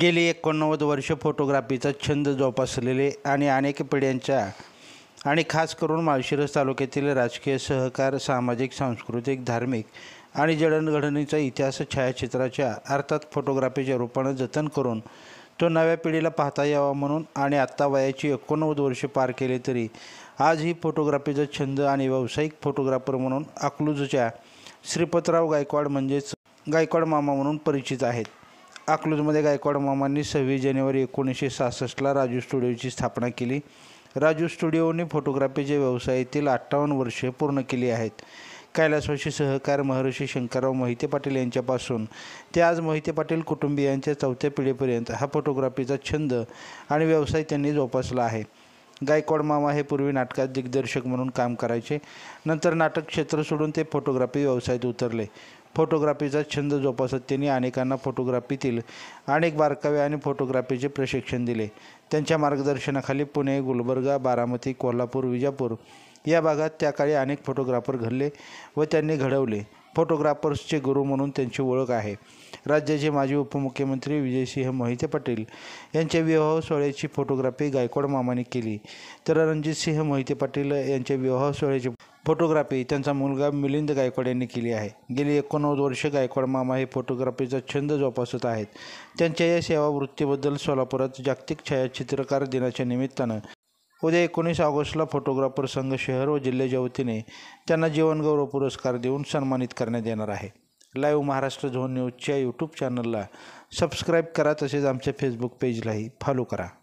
गेली एकोणनव्वद वर्ष फोटोग्राफीचा छंद जोपासलेले आणि अनेक पिढ्यांच्या आणि खास करून माळशिरस तालुक्यातील राजकीय सहकार सामाजिक सांस्कृतिक धार्मिक आणि जडणघडणीचा इतिहास छायाचित्राच्या अर्थात फोटोग्राफीच्या रूपानं जतन करून तो नव्या पिढीला पाहता यावा म्हणून आणि आत्ता वयाची एकोणनव्वद वर्षे पार केले तरी आजही फोटोग्राफीचा छंद आणि व्यावसायिक फोटोग्राफर म्हणून अकलूजच्या श्रीपतराव गायकवाड म्हणजेच गायकवाड मामा म्हणून परिचित आहेत अकलूजमध्ये गायकवाड मामांनी सव्वीस जानेवारी एकोणीसशे सहासष्टला राजू स्टुडिओची स्थापना केली राजू स्टुडिओने फोटोग्राफीचे व्यवसायातील अठ्ठावन्न वर्षे पूर्ण केली आहेत कैलासवाशी सहकार महर्षी शंकरराव मोहिते पाटील यांच्यापासून ते आज मोहिते पाटील कुटुंबियांच्या चौथ्या पिढीपर्यंत हा फोटोग्राफीचा छंद आणि व्यवसाय त्यांनी जोपासला आहे गायकवाड मामा हे पूर्वी नाटकात दिग्दर्शक म्हणून काम करायचे नंतर नाटक क्षेत्र सोडून ते फोटोग्राफी व्यवसायात उतरले फोटोग्राफीचा छंद जोपासत त्यांनी अनेकांना फोटोग्राफीतील अनेक बारकावे आणि फोटोग्राफीचे प्रशिक्षण दिले त्यांच्या मार्गदर्शनाखाली पुणे गुलबर्गा बारामती कोल्हापूर विजापूर या भागात त्या काळी अनेक फोटोग्राफर घडले व त्यांनी घडवले फोटोग्राफर्सचे गुरु म्हणून त्यांची ओळख आहे राज्याचे माजी उपमुख्यमंत्री विजयसिंह मोहिते पाटील यांच्या विवाह सोहळ्याची फोटोग्राफी गायकवाड मामाने केली तर रणजितसिंह मोहिते पाटील यांच्या विवाह सोहळ्याची फोटोग्राफी त्यांचा मुलगा मिलिंद गायकवाड यांनी केली आहे गेली एकोणनव्वद वर्ष गायकवाड मामा हे फोटोग्राफीचा छंद जोपासत आहेत त्यांच्या या सेवावृत्तीबद्दल सोलापुरात जागतिक छायाचित्रकार दिनाच्या निमित्तानं उद्या एकोणीस ऑगस्टला फोटोग्राफर संघ शहर व जिल्ह्याच्या वतीने त्यांना जीवनगौरव पुरस्कार देऊन सन्मानित करण्यात येणार आहे लाईव्ह महाराष्ट्र झोन न्यूजच्या यूट्यूब चॅनलला सबस्क्राईब करा तसेच आमच्या फेसबुक पेजलाही फॉलो करा